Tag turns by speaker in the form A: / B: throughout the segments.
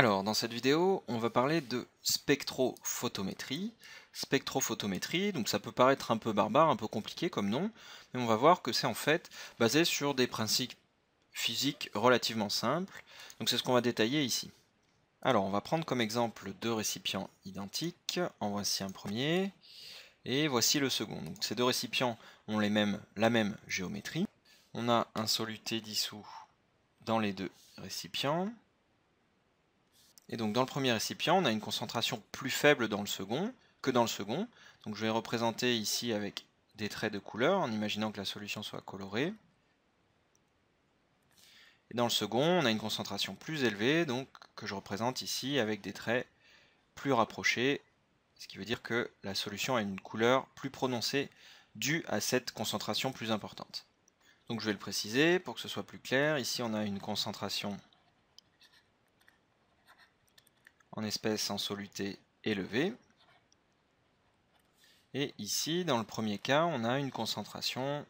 A: Alors, dans cette vidéo, on va parler de spectrophotométrie. Spectrophotométrie, donc ça peut paraître un peu barbare, un peu compliqué comme nom, mais on va voir que c'est en fait basé sur des principes physiques relativement simples. Donc c'est ce qu'on va détailler ici. Alors, on va prendre comme exemple deux récipients identiques. En voici un premier et voici le second. Donc ces deux récipients ont les mêmes, la même géométrie. On a un soluté dissous dans les deux récipients. Et donc dans le premier récipient, on a une concentration plus faible dans le second que dans le second. Donc je vais représenter ici avec des traits de couleur en imaginant que la solution soit colorée. Et dans le second, on a une concentration plus élevée, donc que je représente ici avec des traits plus rapprochés, ce qui veut dire que la solution a une couleur plus prononcée due à cette concentration plus importante. Donc je vais le préciser pour que ce soit plus clair. Ici, on a une concentration en espèces en soluté élevée. Et ici, dans le premier cas, on a une concentration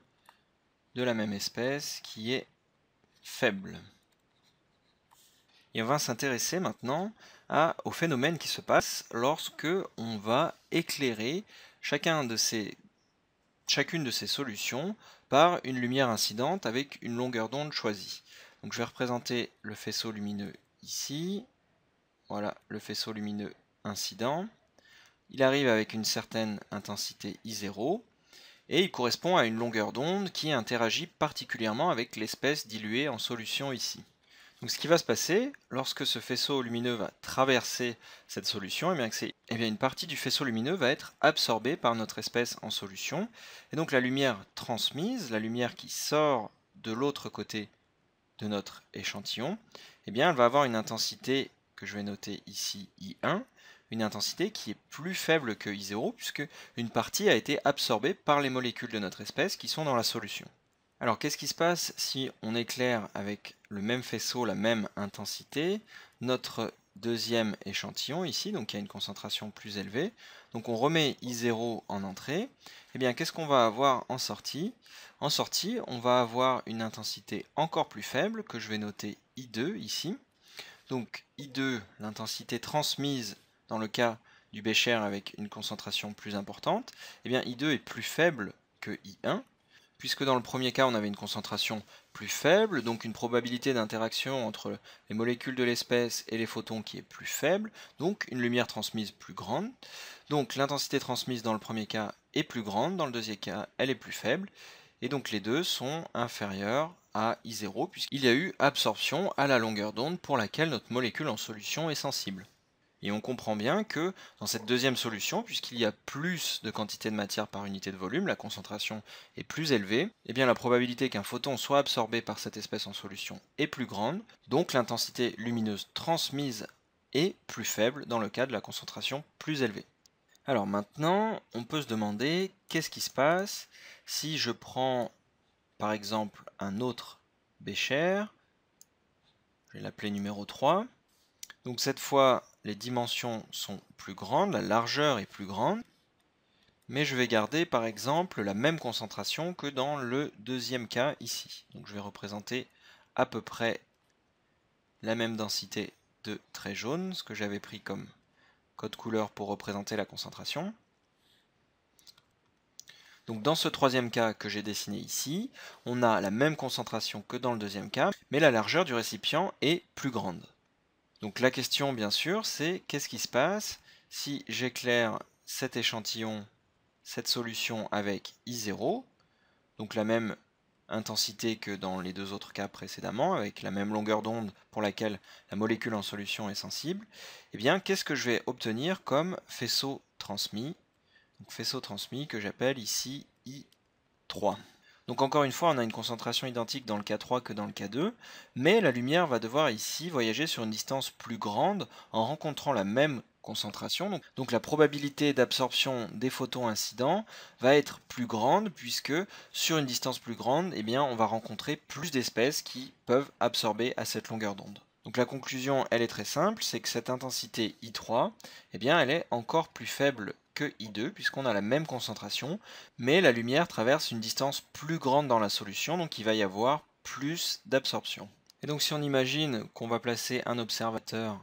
A: de la même espèce qui est faible. Et on va s'intéresser maintenant à, au phénomène qui se passe lorsque on va éclairer chacun de ces, chacune de ces solutions par une lumière incidente avec une longueur d'onde choisie. Donc je vais représenter le faisceau lumineux ici, voilà le faisceau lumineux incident. Il arrive avec une certaine intensité I0 et il correspond à une longueur d'onde qui interagit particulièrement avec l'espèce diluée en solution ici. Donc ce qui va se passer lorsque ce faisceau lumineux va traverser cette solution, et eh eh bien, une partie du faisceau lumineux va être absorbée par notre espèce en solution. Et donc la lumière transmise, la lumière qui sort de l'autre côté de notre échantillon, eh bien, elle va avoir une intensité que je vais noter ici I1, une intensité qui est plus faible que I0 puisque une partie a été absorbée par les molécules de notre espèce qui sont dans la solution. Alors qu'est-ce qui se passe si on éclaire avec le même faisceau, la même intensité, notre deuxième échantillon ici, donc il y a une concentration plus élevée. Donc on remet I0 en entrée. Et eh bien qu'est-ce qu'on va avoir en sortie En sortie, on va avoir une intensité encore plus faible que je vais noter I2 ici. Donc I2, l'intensité transmise dans le cas du bécher avec une concentration plus importante, eh bien I2 est plus faible que I1, puisque dans le premier cas on avait une concentration plus faible, donc une probabilité d'interaction entre les molécules de l'espèce et les photons qui est plus faible, donc une lumière transmise plus grande. Donc l'intensité transmise dans le premier cas est plus grande, dans le deuxième cas elle est plus faible, et donc les deux sont inférieurs à I0 puisqu'il y a eu absorption à la longueur d'onde pour laquelle notre molécule en solution est sensible. Et on comprend bien que dans cette deuxième solution, puisqu'il y a plus de quantité de matière par unité de volume, la concentration est plus élevée, et eh bien la probabilité qu'un photon soit absorbé par cette espèce en solution est plus grande, donc l'intensité lumineuse transmise est plus faible dans le cas de la concentration plus élevée. Alors maintenant, on peut se demander qu'est-ce qui se passe si je prends par exemple un autre bécher, je vais l'appeler numéro 3. Donc cette fois, les dimensions sont plus grandes, la largeur est plus grande, mais je vais garder par exemple la même concentration que dans le deuxième cas ici. Donc je vais représenter à peu près la même densité de traits jaune, ce que j'avais pris comme code couleur pour représenter la concentration. Donc dans ce troisième cas que j'ai dessiné ici, on a la même concentration que dans le deuxième cas, mais la largeur du récipient est plus grande. Donc la question bien sûr c'est qu'est-ce qui se passe si j'éclaire cet échantillon, cette solution avec I0, donc la même intensité que dans les deux autres cas précédemment, avec la même longueur d'onde pour laquelle la molécule en solution est sensible, et eh bien, qu'est-ce que je vais obtenir comme faisceau transmis Faisceau transmis que j'appelle ici I3. Donc encore une fois, on a une concentration identique dans le cas 3 que dans le cas 2, mais la lumière va devoir ici voyager sur une distance plus grande en rencontrant la même concentration. Donc, la probabilité d'absorption des photons incidents va être plus grande puisque sur une distance plus grande, eh bien, on va rencontrer plus d'espèces qui peuvent absorber à cette longueur d'onde. Donc la conclusion, elle est très simple, c'est que cette intensité I3, eh bien, elle est encore plus faible que I2 puisqu'on a la même concentration, mais la lumière traverse une distance plus grande dans la solution, donc il va y avoir plus d'absorption. Et donc si on imagine qu'on va placer un observateur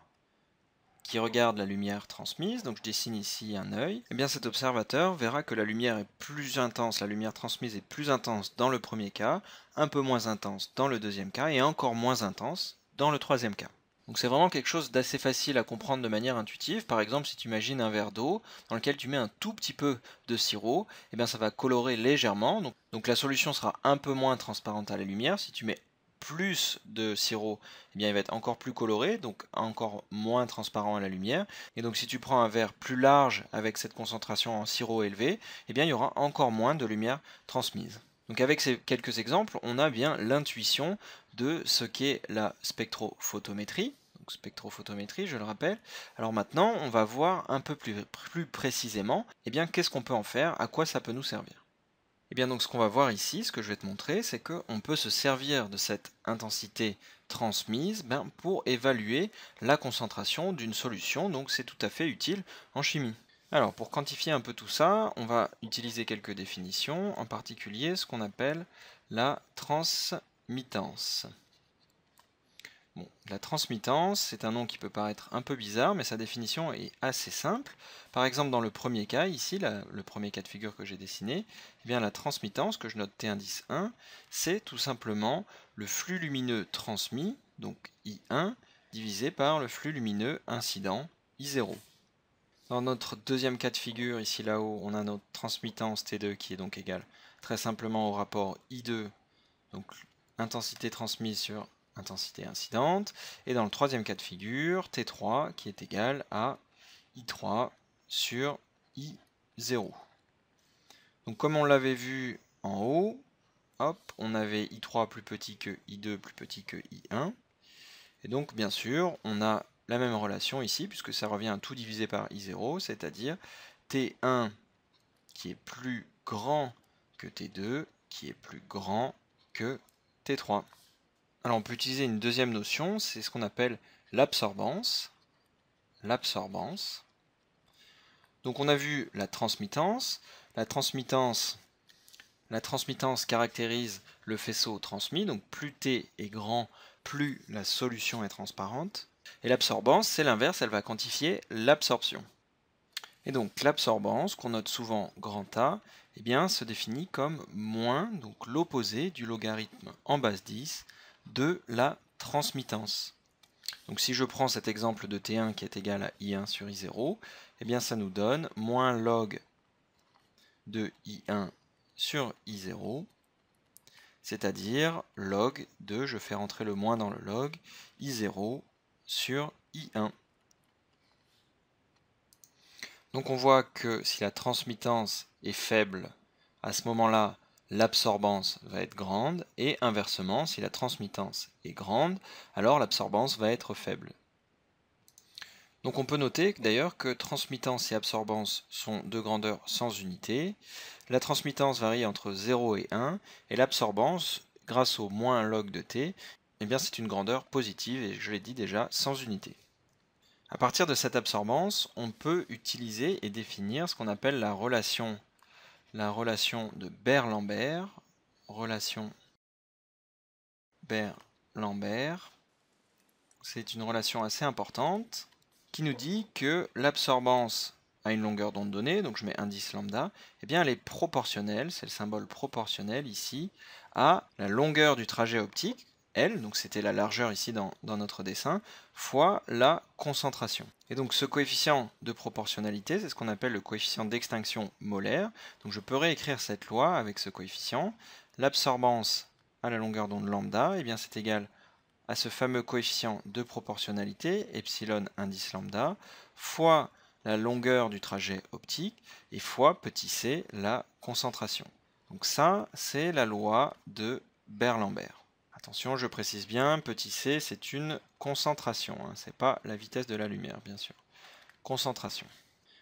A: qui regarde la lumière transmise, donc je dessine ici un œil, et eh bien cet observateur verra que la lumière est plus intense, la lumière transmise est plus intense dans le premier cas, un peu moins intense dans le deuxième cas, et encore moins intense dans le troisième cas. Donc c'est vraiment quelque chose d'assez facile à comprendre de manière intuitive. Par exemple, si tu imagines un verre d'eau dans lequel tu mets un tout petit peu de sirop, et eh bien ça va colorer légèrement. Donc, donc, la solution sera un peu moins transparente à la lumière. Si tu mets plus de sirop, eh bien, il va être encore plus coloré, donc encore moins transparent à la lumière. Et donc si tu prends un verre plus large avec cette concentration en sirop élevée, eh bien, il y aura encore moins de lumière transmise. Donc avec ces quelques exemples, on a bien l'intuition de ce qu'est la spectrophotométrie. spectrophotométrie, je le rappelle. Alors maintenant, on va voir un peu plus, plus précisément, eh bien, qu'est-ce qu'on peut en faire, à quoi ça peut nous servir. Et eh bien donc ce qu'on va voir ici, ce que je vais te montrer, c'est qu'on peut se servir de cette intensité transmise ben, pour évaluer la concentration d'une solution, donc c'est tout à fait utile en chimie. Alors pour quantifier un peu tout ça, on va utiliser quelques définitions, en particulier ce qu'on appelle la transmittance la transmittance, c'est un nom qui peut paraître un peu bizarre, mais sa définition est assez simple. Par exemple, dans le premier cas, ici, le premier cas de figure que j'ai dessiné, eh la transmittance, que je note T indice 1, c'est tout simplement le flux lumineux transmis, donc I1, divisé par le flux lumineux incident, I0. Dans notre deuxième cas de figure, ici là-haut, on a notre transmittance T2 qui est donc égale très simplement au rapport I2, donc intensité transmise sur intensité incidente. Et dans le troisième cas de figure, T3 qui est égal à I3 sur I0. Donc comme on l'avait vu en haut, hop, on avait I3 plus petit que I2 plus petit que I1. Et donc bien sûr, on a la même relation ici, puisque ça revient à tout divisé par I0, c'est-à-dire T1 qui est plus grand que T2, qui est plus grand que T3. Alors on peut utiliser une deuxième notion, c'est ce qu'on appelle l'absorbance. L'absorbance. Donc on a vu la transmittance. La transmittance, caractérise le faisceau transmis, donc plus T est grand, plus la solution est transparente. Et l'absorbance, c'est l'inverse, elle va quantifier l'absorption. Et donc l'absorbance, qu'on note souvent grand A, eh bien, se définit comme moins, donc l'opposé du logarithme en base 10 de la transmittance. Donc si je prends cet exemple de T1 qui est égal à I1 sur I0, eh bien ça nous donne moins log de I1 sur I0, c'est-à-dire log de, je fais rentrer le moins dans le log, I0 sur I1. Donc on voit que si la transmittance est faible, à ce moment-là, l'absorbance va être grande, et inversement, si la transmittance est grande, alors l'absorbance va être faible. Donc on peut noter d'ailleurs que transmittance et absorbance sont deux grandeur sans unité. La transmittance varie entre 0 et 1, et l'absorbance, grâce au moins log de t, eh bien c'est une grandeur positive, et je l'ai dit déjà, sans unité. À partir de cette absorbance, on peut utiliser et définir ce qu'on appelle la relation la relation de ber lambert relation lambert c'est une relation assez importante qui nous dit que l'absorbance à une longueur d'onde donnée, donc je mets indice lambda, eh bien elle est proportionnelle, c'est le symbole proportionnel ici, à la longueur du trajet optique, donc c'était la largeur ici dans, notre dessin, fois la concentration. Et donc ce coefficient de proportionnalité, c'est ce qu'on appelle le coefficient d'extinction molaire. Donc je peux réécrire cette loi avec ce coefficient. L'absorbance à la longueur d'onde lambda, et eh bien c'est égal à ce fameux coefficient de proportionnalité, epsilon indice lambda, fois la longueur du trajet optique, et fois petit c, la concentration. Donc ça, c'est la loi de Berlambert. Attention, je précise bien, petit c, c'est une concentration, ce hein. c'est pas la vitesse de la lumière, bien sûr. Concentration.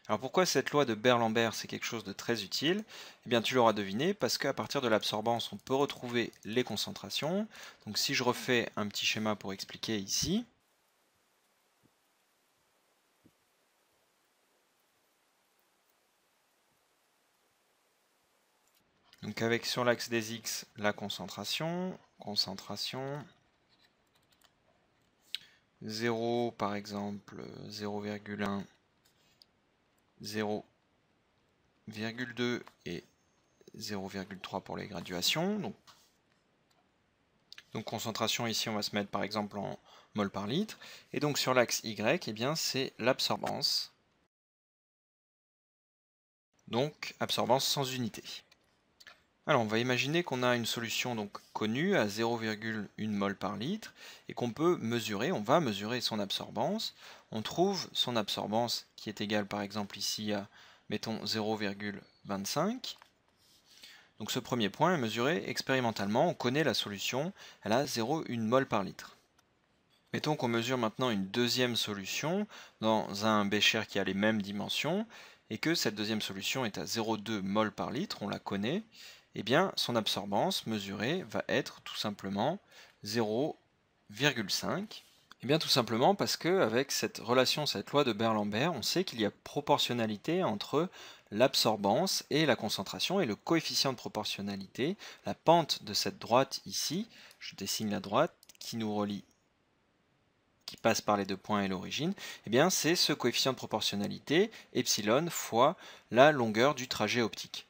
A: Alors pourquoi cette loi de Berlambert c'est quelque chose de très utile Eh bien tu l'auras deviné parce qu'à partir de l'absorbance on peut retrouver les concentrations. Donc si je refais un petit schéma pour expliquer ici, Donc avec sur l'axe des x la concentration, concentration. 0 par exemple 0,1 0,2 et 0,3 pour les graduations donc, concentration ici on va se mettre par exemple en mol par litre et donc sur l'axe Y et eh bien c'est l'absorbance donc absorbance sans unité alors on va imaginer qu'on a une solution donc connue à 0,1 mol par litre et qu'on peut mesurer, on va mesurer son absorbance. On trouve son absorbance qui est égale par exemple ici à mettons 0,25. Donc ce premier point est mesuré expérimentalement, on connaît la solution, elle a 0,1 mol par litre. Mettons qu'on mesure maintenant une deuxième solution dans un bécher qui a les mêmes dimensions et que cette deuxième solution est à 0,2 mol par litre, on la connaît, eh bien son absorbance mesurée va être tout simplement 0,5. Eh bien tout simplement parce qu'avec cette relation, cette loi de Berlambert, on sait qu'il y a proportionnalité entre l'absorbance et la concentration et le coefficient de proportionnalité, la pente de cette droite ici, je dessine la droite qui nous relie qui passe par les deux points et l'origine, eh bien c'est ce coefficient de proportionnalité, epsilon, fois la longueur du trajet optique.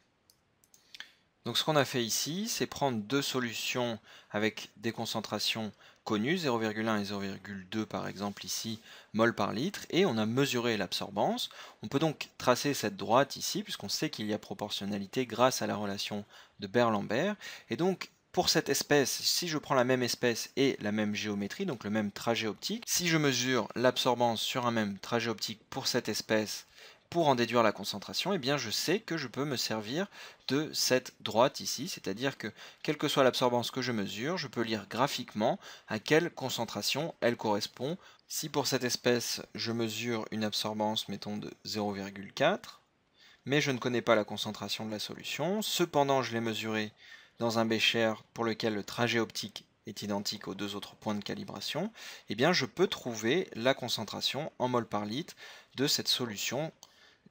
A: Donc ce qu'on a fait ici, c'est prendre deux solutions avec des concentrations connues, 0,1 et 0,2 par exemple ici, mol par litre, et on a mesuré l'absorbance. On peut donc tracer cette droite ici, puisqu'on sait qu'il y a proportionnalité grâce à la relation de Berlambert. Et donc pour cette espèce, si je prends la même espèce et la même géométrie, donc le même trajet optique, si je mesure l'absorbance sur un même trajet optique pour cette espèce pour en déduire la concentration, eh bien je sais que je peux me servir de cette droite ici, c'est-à-dire que quelle que soit l'absorbance que je mesure, je peux lire graphiquement à quelle concentration elle correspond. Si pour cette espèce, je mesure une absorbance, mettons, de 0,4, mais je ne connais pas la concentration de la solution, cependant je l'ai mesurée dans un bécher pour lequel le trajet optique est identique aux deux autres points de calibration, eh bien je peux trouver la concentration en mol par litre de cette solution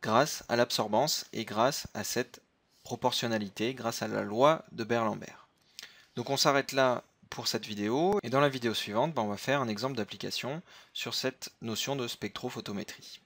A: grâce à l'absorbance et grâce à cette proportionnalité, grâce à la loi de Berlambert. Donc on s'arrête là pour cette vidéo, et dans la vidéo suivante, ben, on va faire un exemple d'application sur cette notion de spectrophotométrie.